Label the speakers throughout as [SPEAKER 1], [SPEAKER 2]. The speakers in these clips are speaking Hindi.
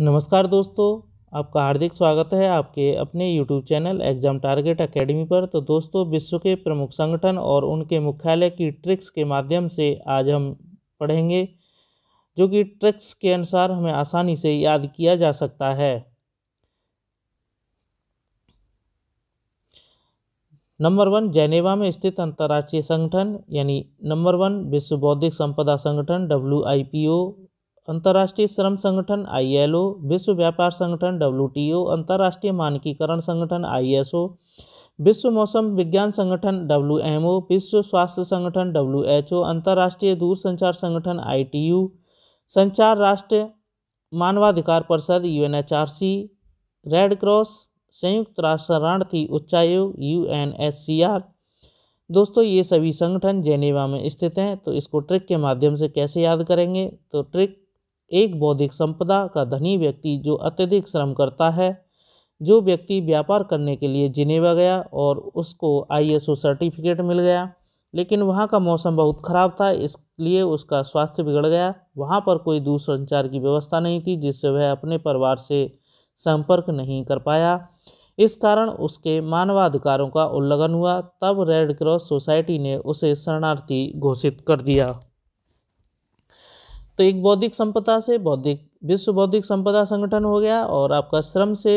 [SPEAKER 1] नमस्कार दोस्तों आपका हार्दिक स्वागत है आपके अपने YouTube channel exam target academy पर तो दोस्तों विश्व के प्रमुख संगठन और उनके मुख्यालय की ट्रिक्स के माध्यम से आज हम पढ़ेंगे जो कि ट्रिक्स के अनुसार हमें आसानी से याद किया जा सकता है नंबर वन जेनेवा में स्थित अंतर्राष्ट्रीय संगठन यानी नंबर वन विश्व बौद्धिक संपदा संगठन डब्ल्यू अंतर्राष्ट्रीय श्रम संगठन आईएलओ विश्व व्यापार संगठन डब्ल्यूटीओ अंतर्राष्ट्रीय मानकीकरण संगठन आईएसओ विश्व मौसम विज्ञान संगठन डब्ल्यू एम ओ विश्व स्वास्थ्य संगठन डब्ल्यू एच ओ अंतर्राष्ट्रीय दूरसंचार संगठन आई टी यू संचार राष्ट्र मानवाधिकार परिषद U N H C Red Cross संयुक्त राष्ट्र शरणार्थी उच्चायोग आर दोस्तों ये सभी संगठन जेनेवा में स्थित हैं तो इसको ट्रिक के माध्यम से कैसे याद करेंगे तो ट्रिक एक बौद्धिक संपदा का धनी व्यक्ति जो अत्यधिक श्रम करता है जो व्यक्ति व्यापार करने के लिए जिनेवा गया और उसको आईएसओ सर्टिफिकेट मिल गया लेकिन वहाँ का मौसम बहुत ख़राब था इसलिए उसका स्वास्थ्य बिगड़ गया वहाँ पर कोई दूरसंचार की व्यवस्था नहीं थी जिससे वह अपने परिवार से संपर्क नहीं कर पाया इस कारण उसके मानवाधिकारों का उल्लंघन हुआ तब रेड क्रॉस सोसाइटी ने उसे शरणार्थी घोषित कर दिया तो एक बौद्धिक संपदा से बौद्धिक विश्व बौद्धिक संपदा संगठन हो गया और आपका श्रम से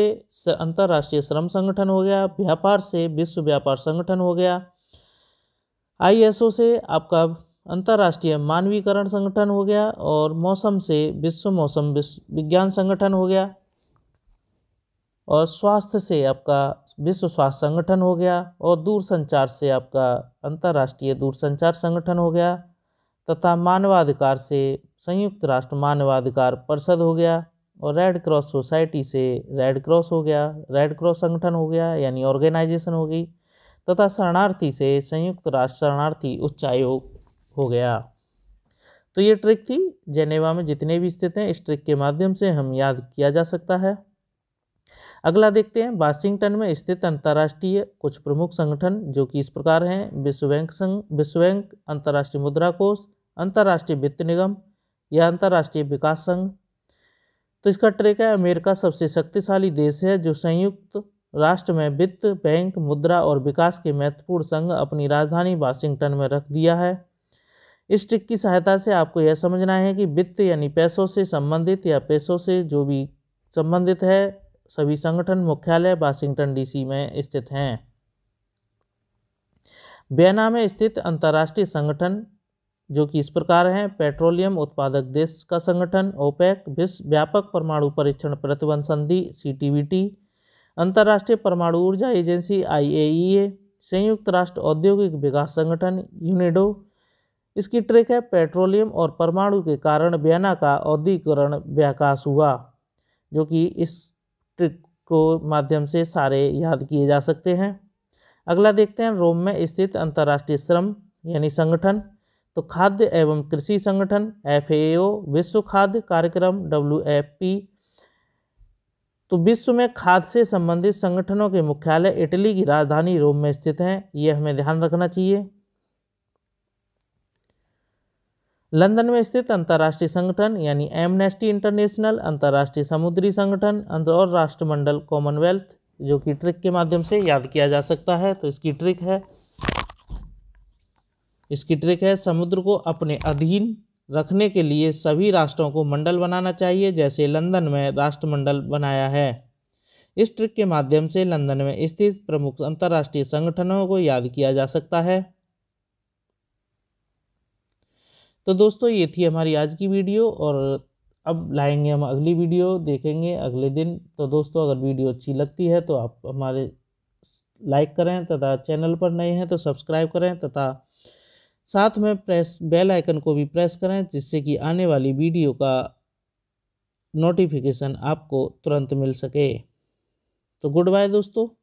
[SPEAKER 1] अंतर्राष्ट्रीय श्रम संगठन हो गया व्यापार से विश्व व्यापार संगठन हो गया आईएसओ से आपका अंतर्राष्ट्रीय मानवीकरण संगठन हो गया और मौसम से विश्व मौसम विज्ञान संगठन हो गया और स्वास्थ्य से आपका विश्व स्वास्थ्य संगठन हो गया और दूरसंचार से आपका अंतर्राष्ट्रीय दूरसंचार संगठन हो गया तथा मानवाधिकार से संयुक्त राष्ट्र मानवाधिकार परिषद हो गया और रेड क्रॉस सोसाइटी से रेड क्रॉस हो गया रेड क्रॉस संगठन हो गया यानी ऑर्गेनाइजेशन हो गई तथा शरणार्थी से संयुक्त राष्ट्र शरणार्थी उच्चायोग हो गया तो ये ट्रिक थी जेनेवा में जितने भी स्थित हैं इस ट्रिक के माध्यम से हम याद किया जा सकता है अगला देखते हैं वाशिंगटन में स्थित अंतर्राष्ट्रीय कुछ प्रमुख संगठन जो कि इस प्रकार हैं विश्व बैंक संघ विश्व बैंक अंतर्राष्ट्रीय मुद्रा कोष अंतर्राष्ट्रीय वित्त निगम या अंतर्राष्ट्रीय विकास संघ तो इसका ट्रेक है अमेरिका सबसे शक्तिशाली देश है जो संयुक्त राष्ट्र में वित्त बैंक मुद्रा और विकास के महत्वपूर्ण संघ अपनी राजधानी वाशिंगटन में रख दिया है इस ट्रिक की सहायता से आपको यह समझना है कि वित्त यानी पैसों से संबंधित या पैसों से जो भी संबंधित है सभी संगठन मुख्यालय वाशिंगटन डीसी में स्थित हैं बेना में स्थित अंतर्राष्ट्रीय संगठन जो कि इस प्रकार हैं पेट्रोलियम उत्पादक देश का संगठन ओपेक विश्व व्यापक परमाणु परीक्षण प्रतिबंध संधि सी टी टी वी अंतर्राष्ट्रीय परमाणु ऊर्जा एजेंसी आई ए ए ई संयुक्त राष्ट्र औद्योगिक विकास संगठन यूनिडो इसकी ट्रिक है पेट्रोलियम और परमाणु के कारण बयाना का औद्योगिकरण व्याकाश हुआ जो कि इस ट्रिक को माध्यम से सारे याद किए जा सकते हैं अगला देखते हैं रोम में स्थित अंतर्राष्ट्रीय श्रम यानी संगठन तो खाद्य एवं कृषि संगठन एफ विश्व खाद्य कार्यक्रम डब्ल्यू तो विश्व में खाद्य से संबंधित संगठनों के मुख्यालय इटली की राजधानी रोम में स्थित हैं यह हमें ध्यान रखना चाहिए लंदन में स्थित अंतर्राष्ट्रीय संगठन यानी एमनेस्टी इंटरनेशनल अंतर्राष्ट्रीय समुद्री संगठन और राष्ट्रमंडल कॉमनवेल्थ जो कि ट्रिक के माध्यम से याद किया जा सकता है तो इसकी ट्रिक है इसकी ट्रिक है समुद्र को अपने अधीन रखने के लिए सभी राष्ट्रों को मंडल बनाना चाहिए जैसे लंदन में राष्ट्रमंडल बनाया है इस ट्रिक के माध्यम से लंदन में स्थित प्रमुख अंतर्राष्ट्रीय संगठनों को याद किया जा सकता है तो दोस्तों ये थी हमारी आज की वीडियो और अब लाएंगे हम अगली वीडियो देखेंगे अगले दिन तो दोस्तों अगर वीडियो अच्छी लगती है तो आप हमारे लाइक करें तथा चैनल पर नए हैं तो सब्सक्राइब करें तथा साथ में प्रेस बेल आइकन को भी प्रेस करें जिससे कि आने वाली वीडियो का नोटिफिकेशन आपको तुरंत मिल सके तो गुड बाय दोस्तों